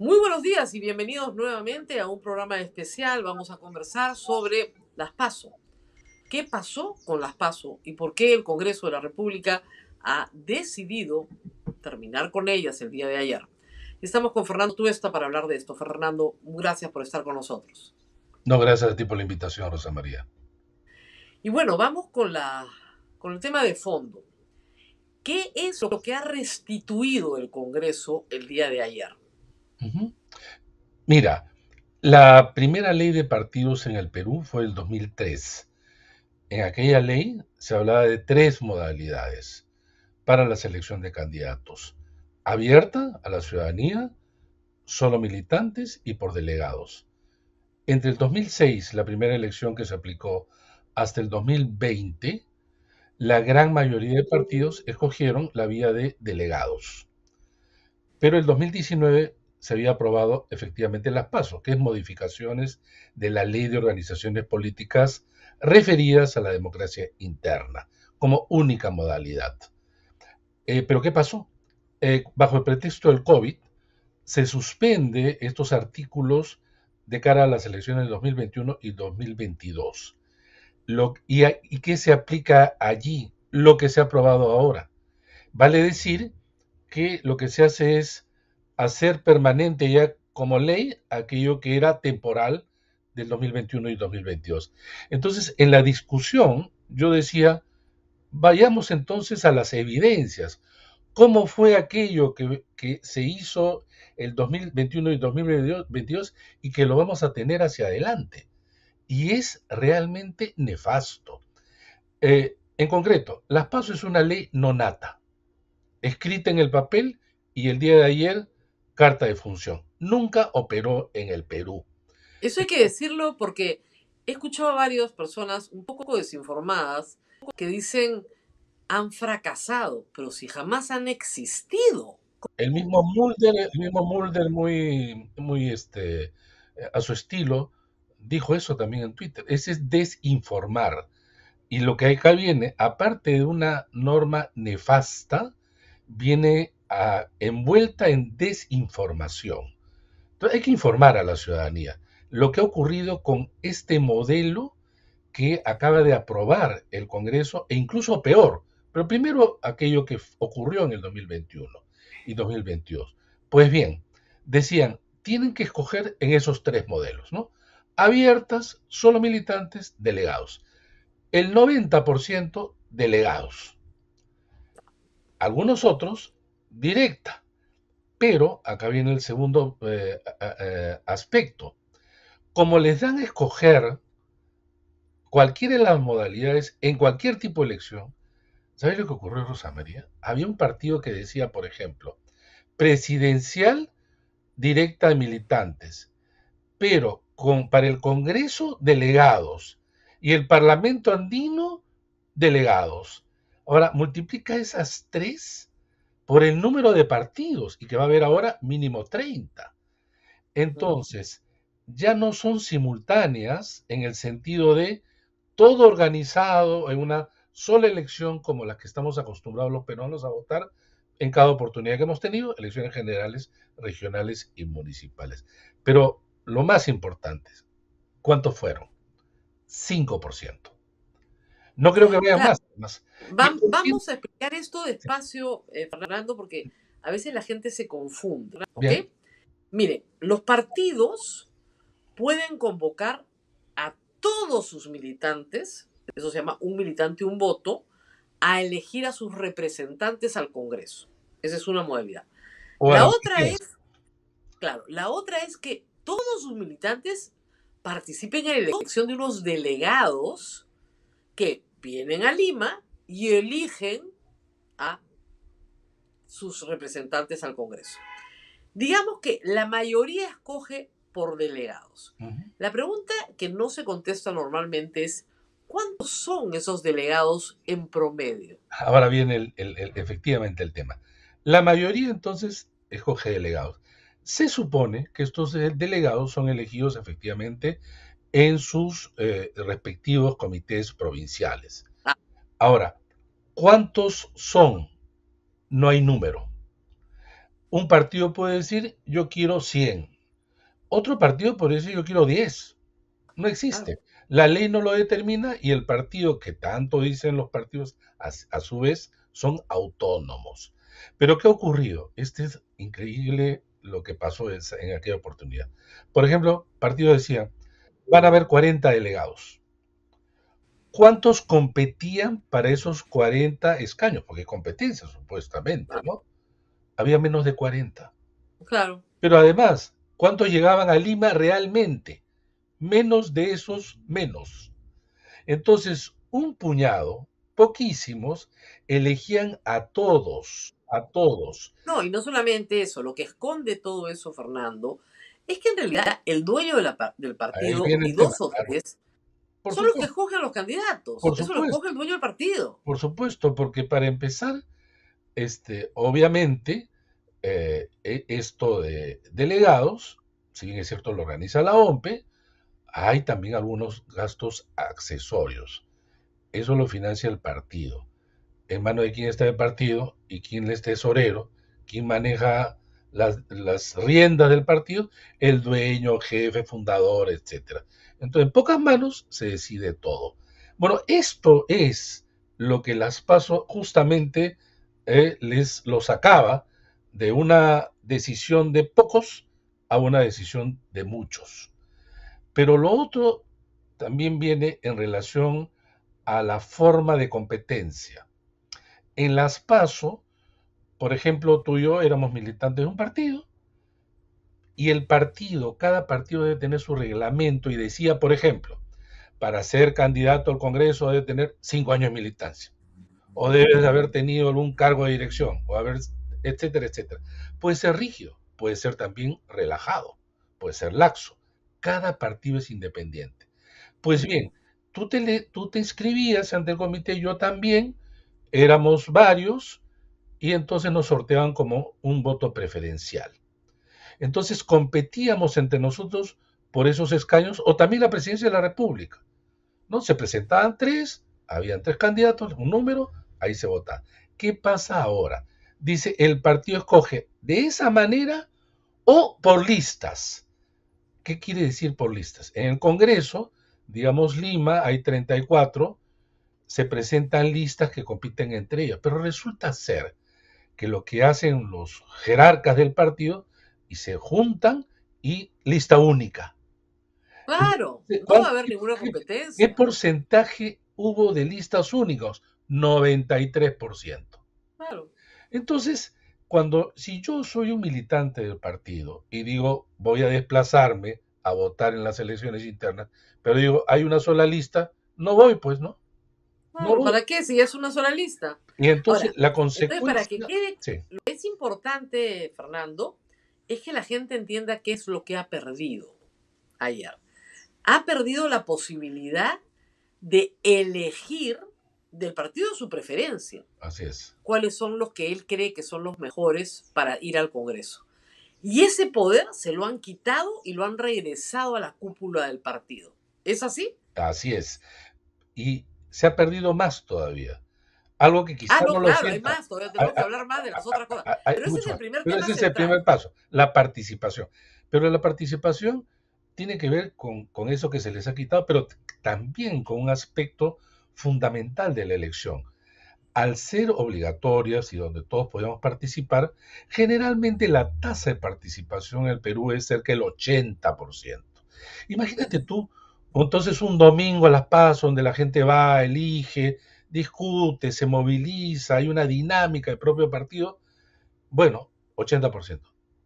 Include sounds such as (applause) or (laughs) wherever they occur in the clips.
Muy buenos días y bienvenidos nuevamente a un programa especial. Vamos a conversar sobre las PASO. ¿Qué pasó con las PASO y por qué el Congreso de la República ha decidido terminar con ellas el día de ayer? Estamos con Fernando Tuesta para hablar de esto. Fernando, gracias por estar con nosotros. No, gracias a ti por la invitación, Rosa María. Y bueno, vamos con, con el tema de fondo. ¿Qué es lo que ha restituido el Congreso el día de ayer? Mira, la primera ley de partidos en el Perú fue el 2003. En aquella ley se hablaba de tres modalidades para la selección de candidatos. Abierta a la ciudadanía, solo militantes y por delegados. Entre el 2006, la primera elección que se aplicó, hasta el 2020, la gran mayoría de partidos escogieron la vía de delegados. Pero el 2019 se había aprobado efectivamente las pasos, que es modificaciones de la ley de organizaciones políticas referidas a la democracia interna, como única modalidad. Eh, pero ¿qué pasó? Eh, bajo el pretexto del COVID, se suspende estos artículos de cara a las elecciones de 2021 y 2022. ¿Y qué se aplica allí? Lo que se ha aprobado ahora. Vale decir que lo que se hace es hacer permanente ya como ley aquello que era temporal del 2021 y 2022. Entonces, en la discusión, yo decía, vayamos entonces a las evidencias. ¿Cómo fue aquello que, se hizo el 2021 y 2022 y que lo vamos a tener hacia adelante? Y es realmente nefasto. Eh, en concreto, las PASO es una ley nonata, escrita en el papel y el día de ayer carta de función. Nunca operó en el Perú. Eso hay que decirlo porque he escuchado a varias personas un poco desinformadas que dicen han fracasado, pero si jamás han existido. El mismo Mulder, el mismo Mulder muy, muy este, a su estilo, dijo eso también en Twitter. Ese es desinformar. Y lo que acá viene, aparte de una norma nefasta, viene envuelta en desinformación. Entonces hay que informar a la ciudadanía lo que ha ocurrido con este modelo que acaba de aprobar el Congreso e incluso peor, pero primero aquello que ocurrió en el 2021 y 2022. Pues bien, decían, tienen que escoger en esos tres modelos, ¿no? Abiertas, solo militantes, delegados. El 90% delegados. Algunos otros directa. Pero acá viene el segundo eh, eh, aspecto. Como les dan a escoger cualquiera de las modalidades, en cualquier tipo de elección, ¿sabes lo que ocurrió en Rosa María? Había un partido que decía, por ejemplo, presidencial directa de militantes, pero para el Congreso, delegados, y el Parlamento andino, delegados. Ahora, multiplica esas tres por el número de partidos y que va a haber ahora mínimo 30. Entonces, ya no son simultáneas en el sentido de todo organizado en una sola elección como la que estamos acostumbrados los peruanos a votar en cada oportunidad que hemos tenido, elecciones generales, regionales y municipales. Pero lo más importante, ¿cuántos fueron? 5%. No creo que vaya más. vamos a explicar esto despacio, eh, Fernando, porque a veces la gente se confunde. Mire, los partidos pueden convocar a todos sus militantes, eso se llama un militante, un voto, a elegir a sus representantes al Congreso. Esa es una modalidad. la otra es, claro, la otra es que todos sus militantes participen en la elección de unos delegados que vienen a Lima y eligen a sus representantes al Congreso. Digamos que la mayoría escoge por delegados. La pregunta que no se contesta normalmente es, ¿cuántos son esos delegados en promedio? Ahora viene efectivamente el tema. La mayoría entonces escoge delegados. Se supone que estos eh, delegados son elegidos efectivamente en sus eh, respectivos comités provinciales. Ah. Ahora, ¿cuántos son? No hay número. Un partido puede decir, yo quiero 100. Otro partido puede decir, yo quiero 10. No existe. Ah. La ley no lo determina y el partido que tanto dicen los partidos, a, su vez, son autónomos. Pero ¿qué ha ocurrido? Este es increíble lo que pasó en aquella oportunidad. Por ejemplo, partido decía, van a haber 40 delegados. ¿Cuántos competían para esos 40 escaños? Porque competencia, supuestamente, ¿no? Había menos de 40. Claro. Pero además, ¿cuántos llegaban a Lima realmente? Menos de esos menos. Entonces, un puñado, poquísimos, elegían a todos, a todos. No, y no solamente eso, lo que esconde todo eso, Fernando, es que en realidad el dueño del partido y dos o tres son los que juzgan los candidatos. Eso lo juzga el dueño del partido. Por supuesto, porque para empezar, este, obviamente, eh, e, esto de delegados, si bien es cierto lo organiza la OMPE, hay también algunos gastos accesorios. Eso lo financia el partido. En mano de quién está el partido y quién es tesorero, quién maneja las, riendas del partido el dueño, jefe, fundador, etc. Entonces, en pocas manos se decide todo. Bueno, esto es lo que las PASO justamente eh, les lo sacaba de una decisión de pocos a una decisión de muchos. Pero lo otro también viene en relación a la forma de competencia. En las PASO, por ejemplo, tú y yo éramos militantes de un partido y el partido, cada partido debe tener su reglamento y decía, por ejemplo, para ser candidato al Congreso debe tener cinco años de militancia o debes haber tenido algún cargo de dirección o haber, etcétera, etcétera. Puede ser rígido, puede ser también relajado, puede ser laxo. Cada partido es independiente. Pues bien, tú te, tú te inscribías ante el comité, yo también, éramos varios y entonces nos sorteaban como un voto preferencial. Entonces competíamos entre nosotros por esos escaños o también la presidencia de la República. ¿no? Se presentaban tres, habían tres candidatos, un número, ahí se vota ¿Qué pasa ahora? Dice, el partido escoge de esa manera o por listas. ¿Qué quiere decir por listas? En el Congreso, digamos Lima, hay 34, se presentan listas que compiten entre ellas, pero resulta ser que lo que hacen los jerarcas del partido y se juntan y lista única. Claro, no va a haber ninguna competencia. ¿Qué porcentaje hubo de listas únicas? 93%. Claro. Entonces, cuando si yo soy un militante del partido y digo voy a desplazarme a votar en las elecciones internas, pero digo hay una sola lista, no voy, pues, ¿no? ¿Para qué? Si es una sola lista. Y entonces la consecuencia. Lo que es importante, Fernando, es que la gente entienda qué es lo que ha perdido ayer. Ha perdido la posibilidad de elegir del partido su preferencia. Así es. Cuáles son los que él cree que son los mejores para ir al Congreso. Y ese poder se lo han quitado y lo han regresado a la cúpula del partido. ¿Es así? Así es. Y se ha perdido más todavía. Algo que quizás ah, no, claro, más, todavía tenemos que ah, ah, hablar más de las otras cosas. Ah, pero ese es el primer Pero ese es el primer paso, la participación. Pero la participación tiene que ver con, con eso que se les ha quitado, pero también con un aspecto fundamental de la elección. Al ser obligatorias y donde todos podemos participar, generalmente la tasa de participación en el Perú es cerca del 80%. Imagínate tú entonces un domingo a Las Paz, donde la gente va, elige, discute, se moviliza, hay una dinámica del propio partido, bueno, 80%.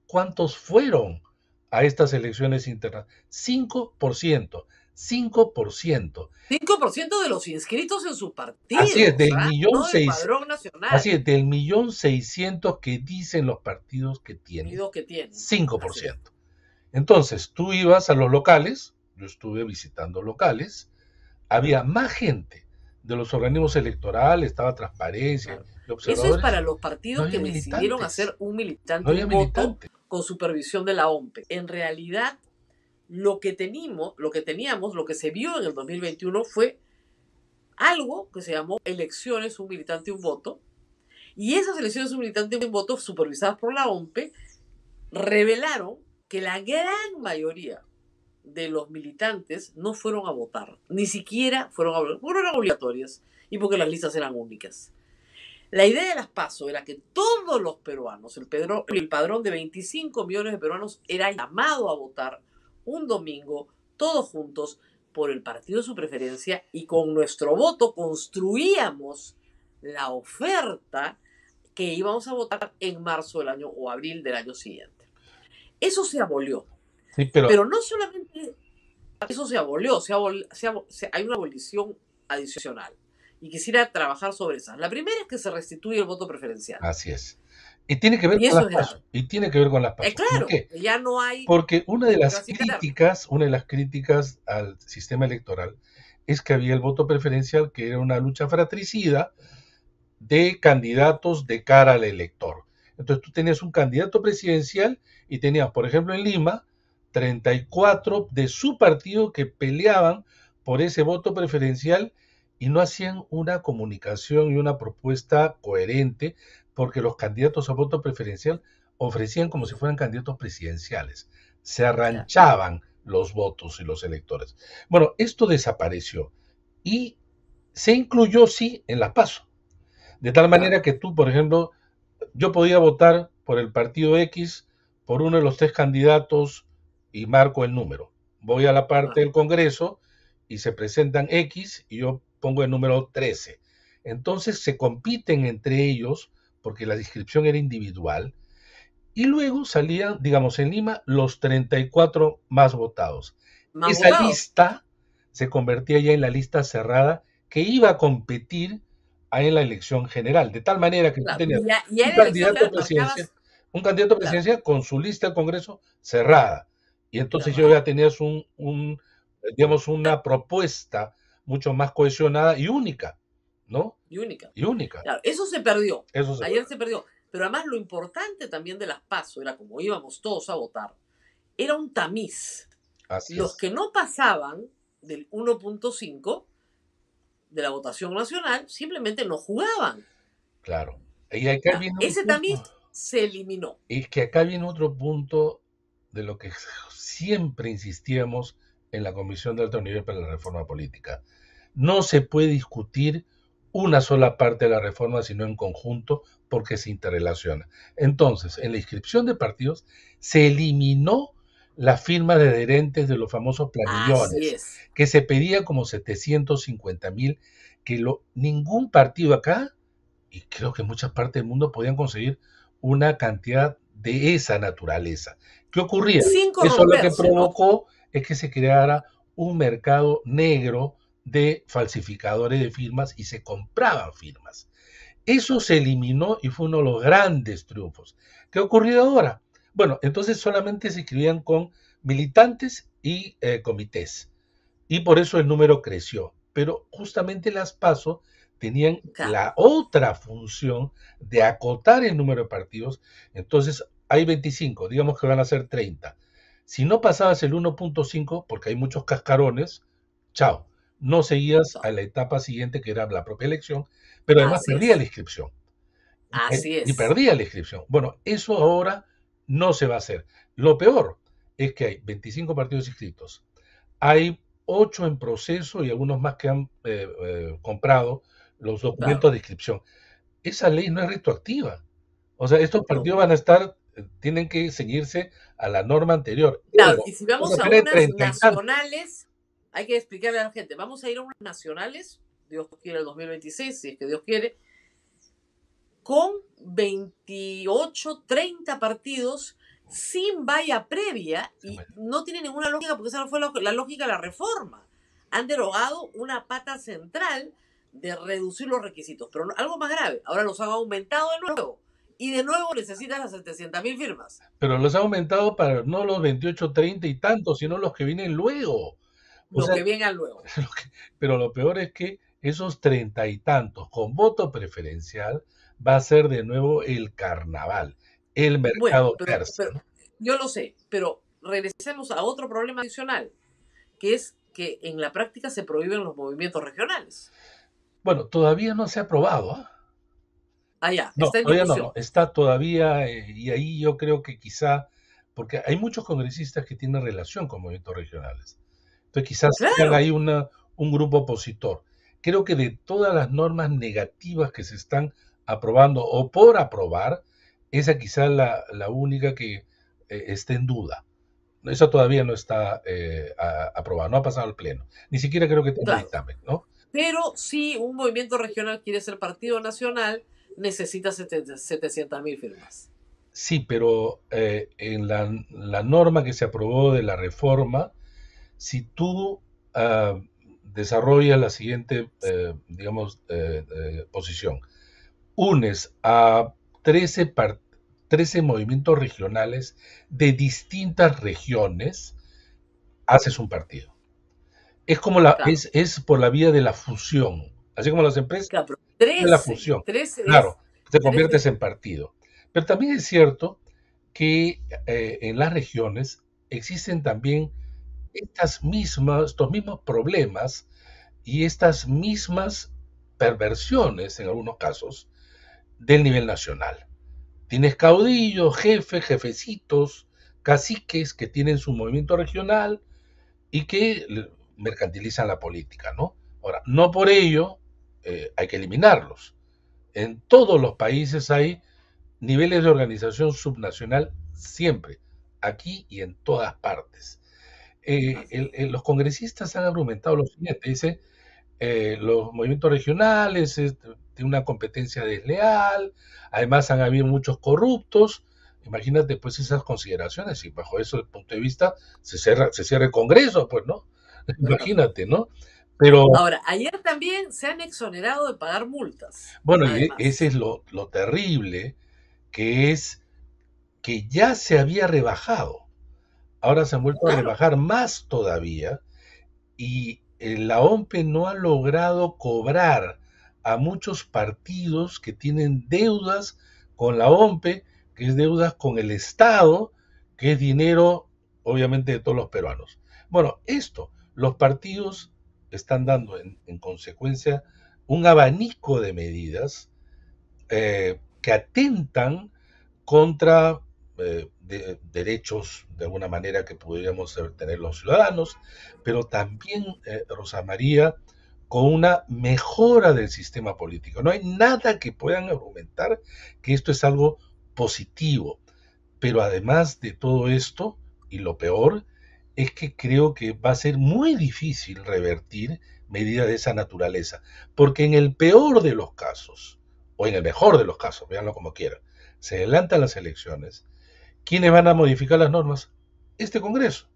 ¿Cuántos fueron a estas elecciones internas? 5%. 5%. 5% de los inscritos en su partido. ¿ah? Así es, del millón 600 Así del millón que dicen los partidos que tienen. Partidos que tienen. 5%. Entonces, tú ibas a los locales, yo estuve visitando locales, había más gente de los organismos electorales, estaba transparencia. Eso es para los partidos que decidieron hacer un militante, un con supervisión de la OMPE. En realidad, lo que, teníamos, lo que teníamos, lo que se vio en el 2021 fue algo que se llamó elecciones, un militante, un voto. Y esas elecciones, un militante, un voto, supervisadas por la OMP revelaron que la gran mayoría, de los militantes no fueron a votar, ni siquiera fueron a votar, eran obligatorias y porque las listas eran únicas. La idea de las PASO era que todos los peruanos, el, el padrón de 25 millones de peruanos era llamado a votar un domingo, todos juntos, por el partido de su preferencia y con nuestro voto construíamos la oferta que íbamos a votar en marzo del año o abril del año siguiente. Eso se abolió pero... no solamente eso se abolió, se Se hay una abolición adicional. Y quisiera trabajar sobre esa La primera es que se restituye el voto preferencial. Así es. Y tiene que ver con las Y tiene que ver con las eh, Porque una de las críticas, una de las críticas al sistema electoral es que había el voto preferencial, que era una lucha fratricida de candidatos de cara al elector. Entonces tú tenías un candidato presidencial y tenías, por ejemplo, en Lima, 34 de su partido que peleaban por ese voto preferencial y no hacían una comunicación y una propuesta coherente porque los candidatos a voto preferencial ofrecían como si fueran candidatos presidenciales. Se arranchaban los votos y los electores. Bueno, esto desapareció y se incluyó, sí, en la PASO. De tal manera que tú, por ejemplo, yo podía votar por el partido X, por uno de los tres candidatos y marco el número. Voy a la parte del Congreso y se presentan X y yo pongo el número 13. Entonces se compiten entre ellos porque la descripción era individual. Y luego salían, digamos, en Lima los 34 más votados. Esa lista se convertía ya en la lista cerrada que iba a competir en la elección general. De tal manera que tenía un, candidato a presidencia con su lista al Congreso cerrada. Y entonces yo ya tenías un, una propuesta mucho más cohesionada y única, ¿no? Y única. Y única. eso se perdió. Eso se Ayer se perdió. Pero además lo importante también de las PASO era, como íbamos todos a votar, era un tamiz. Así Los que no pasaban del 1.5 de la votación nacional simplemente no jugaban. Claro. ese tamiz se eliminó. Y es que acá viene otro punto de lo que siempre insistíamos en la Comisión de Alto Nivel para la Reforma Política. No se puede discutir una sola parte de la reforma, sino en conjunto, porque se interrelaciona. Entonces, en la inscripción de partidos se eliminó la firma de adherentes de los famosos planillones, que se pedía como 750 mil, que lo, ningún partido acá, y creo que muchas partes del mundo, podían conseguir una cantidad de esa naturaleza. ¿Qué ocurría? Eso lo que provocó es que se creara un mercado negro de falsificadores de firmas y se compraban firmas. Eso se eliminó y fue uno de los grandes triunfos. ¿Qué ocurrió ocurrido ahora? Bueno, entonces solamente se escribían con militantes y eh, comités. Y por eso el número creció. Pero justamente las PASO tenían la otra función de acotar el número de partidos. Entonces hay 25, digamos que van a ser 30. Si no pasabas el 1.5, porque hay muchos cascarones, chao, no seguías a la etapa siguiente que era la propia elección, pero además perdía la inscripción. Así eh, es. Y perdía la inscripción. Bueno, eso ahora no se va a hacer. Lo peor es que hay 25 partidos inscritos, hay 8 en proceso y algunos más que han eh, eh, comprado los documentos de inscripción. Esa ley no es retroactiva. O sea, estos partidos van a estar tienen que seguirse a la norma anterior. Claro, y si vamos a unas nacionales, hay que explicarle a la gente, vamos a ir a unas nacionales, Dios quiere el 2026, si es que Dios quiere, con 28, 30 partidos sin valla previa y no tiene ninguna lógica porque esa no fue la, la lógica de la reforma. Han derogado una pata central de reducir los requisitos, pero algo más grave, ahora los han aumentado de nuevo y de nuevo necesitas las 700 mil firmas. Pero los ha aumentado para no los 28, 30 y tantos, sino los que vienen luego. los que vienen luego. (laughs) Pero lo peor es que esos treinta y tantos con voto preferencial va a ser de nuevo el carnaval, el mercado yo lo sé, pero regresemos a otro problema adicional, que es que en la práctica se prohíben los movimientos regionales. Bueno, todavía no se ha aprobado. ¿ah? Ah, ya. No, está todavía no, está todavía, eh, y ahí yo creo que quizá, porque hay muchos congresistas que tienen relación con movimientos regionales. Entonces quizás hay una, un grupo opositor. Creo que de todas las normas negativas que se están aprobando o por aprobar, esa quizá la, la única que eh, esté en duda. esa todavía no está eh, aprobado, no ha pasado al Pleno. Ni siquiera creo que tenga dictamen, ¿no? Pero si un movimiento regional quiere ser partido nacional, Necesitas 700 mil firmas. Sí, pero eh, en la, norma que se aprobó de la reforma, si tú ah, desarrollas la siguiente, eh, digamos, eh, posición, unes a 13, 13 movimientos regionales de distintas regiones, haces un partido. Es como la, es, por la vía de la fusión. Así como las empresas de la fusión. claro, te conviertes en partido. Pero también es cierto que eh, en las regiones existen también estas mismas, estos mismos problemas y estas mismas perversiones, en algunos casos, del nivel nacional. Tienes caudillos, jefes, jefecitos, caciques que tienen su movimiento regional y que mercantilizan la política, ¿no? Ahora, no por ello eh, hay que eliminarlos. En todos los países hay niveles de organización subnacional siempre, aquí y en todas partes. Eh, los congresistas han argumentado lo siguiente, dice, eh, los movimientos regionales tienen una competencia desleal, además han habido muchos corruptos, imagínate pues esas consideraciones y bajo eso el punto de vista se cierra el Congreso, pues no, imagínate, ¿no? Ahora, ayer también se han exonerado de pagar multas. Bueno, y ese es lo, terrible, que es que ya se había rebajado. Ahora se han vuelto a rebajar más todavía y eh, la OMPE no ha logrado cobrar a muchos partidos que tienen deudas con la OMPE, que es deudas con el Estado, que es dinero obviamente de todos los peruanos. Bueno, esto, los partidos están dando en, consecuencia un abanico de medidas eh, que atentan contra eh, derechos de alguna manera que podríamos tener los ciudadanos, pero también, eh, Rosa María, con una mejora del sistema político. No hay nada que puedan argumentar que esto es algo positivo, pero además de todo esto, y lo peor, es que creo que va a ser muy difícil revertir medidas de esa naturaleza, porque en el peor de los casos, o en el mejor de los casos, veanlo como quieran, se adelantan las elecciones, ¿quiénes van a modificar las normas? Este Congreso.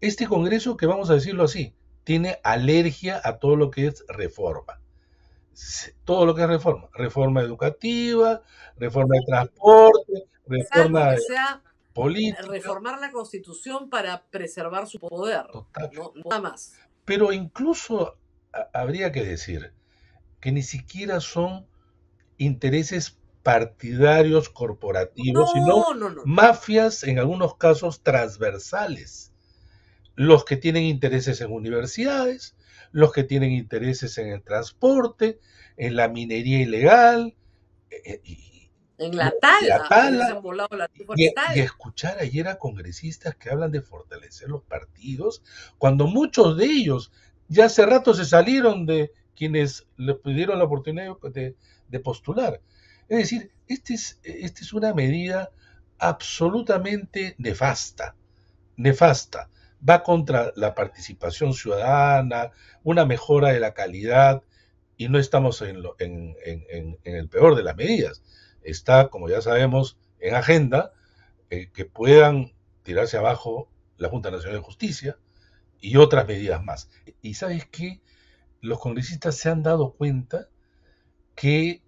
Este Congreso que vamos a decirlo así, tiene alergia a todo lo que es reforma. Todo lo que es reforma. Reforma educativa, reforma de transporte, reforma... Reformar la constitución para preservar su poder. nada más. Pero incluso habría que decir que ni siquiera son intereses partidarios corporativos, sino mafias en algunos casos transversales. Los que tienen intereses en universidades, los que tienen intereses en el transporte, en la minería ilegal, eh, eh, y, en la tala. y, e, escuchar ayer a congresistas que hablan de fortalecer los partidos, cuando muchos de ellos ya hace rato se salieron de quienes les pidieron la oportunidad de, postular. Es decir, esta es, este es una medida absolutamente nefasta, nefasta. Va contra la participación ciudadana, una mejora de la calidad, y no estamos en, en el peor de las medidas está, como ya sabemos, en agenda, eh, que puedan tirarse abajo la Junta Nacional de Justicia y otras medidas más. Y sabes que los congresistas se han dado cuenta que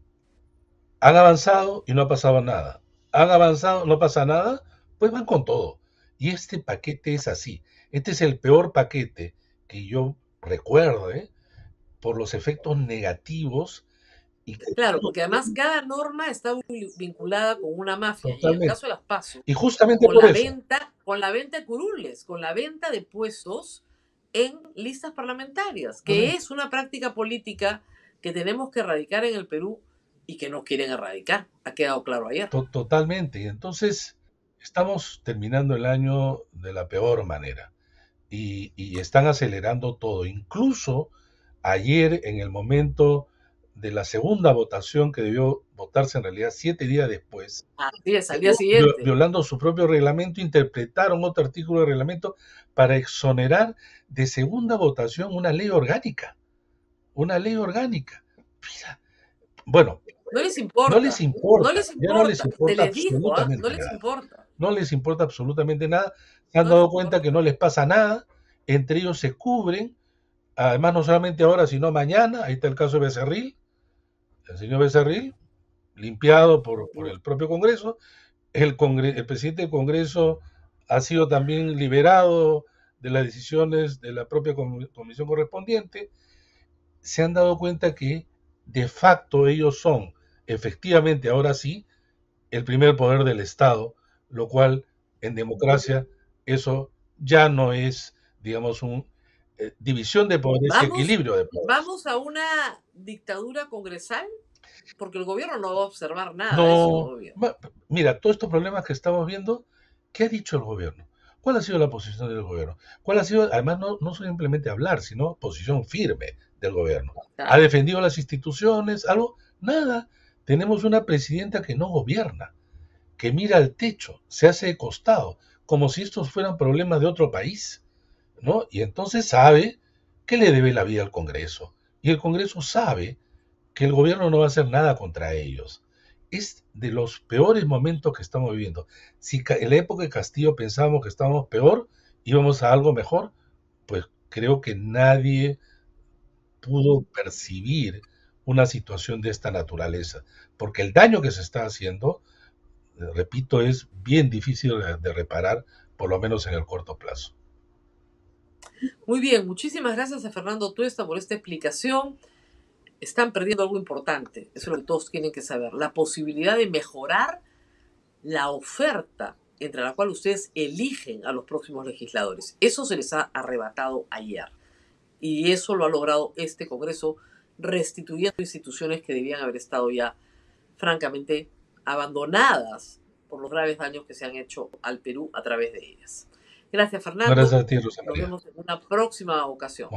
han avanzado y no ha pasado nada. Han avanzado, no pasa nada, pues van con todo. Y este paquete es así. Este es el peor paquete que yo recuerde por los efectos negativos eh, claro, porque además cada norma está vinculada con una mafia. Y en el caso de las PASO, y justamente con, la Venta, con la venta de curules, con la venta de puestos en listas parlamentarias, que es una práctica política que tenemos que erradicar en el Perú y que no quieren erradicar. Ha quedado claro ayer. Totalmente. Y entonces estamos terminando el año de la peor manera. y están acelerando todo. Incluso ayer, en el momento de la segunda votación que debió votarse en realidad siete días después. Ah, eh, violando su propio reglamento, interpretaron otro artículo de reglamento para exonerar de segunda votación una ley orgánica. Una ley orgánica. bueno. No les importa. No les importa. No les ¿ah? importa. no les importa. absolutamente nada. Se han dado cuenta que no les pasa nada. Entre ellos se cubren. Además, no solamente ahora, sino mañana. Ahí está el caso de Becerril el señor Becerril, limpiado por, el propio Congreso. El, presidente del Congreso ha sido también liberado de las decisiones de la propia comisión correspondiente. Se han dado cuenta que de facto ellos son, efectivamente, ahora sí, el primer poder del Estado, lo cual en democracia eso ya no es, digamos, una eh, división de poderes, equilibrio de Vamos a una dictadura congresal? Porque el gobierno no va a observar nada. mira, todos estos problemas que estamos viendo, ¿qué ha dicho el gobierno? ¿Cuál ha sido la posición del gobierno? ¿Cuál ha sido, además, no, no simplemente hablar, sino posición firme del gobierno? ¿Ha defendido las instituciones? ¿Algo? Nada. Tenemos una presidenta que no gobierna, que mira al techo, se hace de costado, como si estos fueran problemas de otro país, ¿no? Y entonces sabe que le debe la vida al Congreso, y el Congreso sabe que el gobierno no va a hacer nada contra ellos. Es de los peores momentos que estamos viviendo. Si en la época de Castillo pensábamos que estábamos peor, íbamos a algo mejor, pues creo que nadie pudo percibir una situación de esta naturaleza, porque el daño que se está haciendo, repito, es bien difícil de reparar, por lo menos en el corto plazo. Muy bien, muchísimas gracias a Fernando Tuesta por esta explicación. Están perdiendo algo importante, eso es lo que todos tienen que saber, la posibilidad de mejorar la oferta entre la cual ustedes eligen a los próximos legisladores. Eso se les ha arrebatado ayer y eso lo ha logrado este Congreso restituyendo instituciones que debían haber estado ya francamente abandonadas por los graves daños que se han hecho al Perú a través de ellas. Gracias, Fernando. Nos vemos en una próxima ocasión.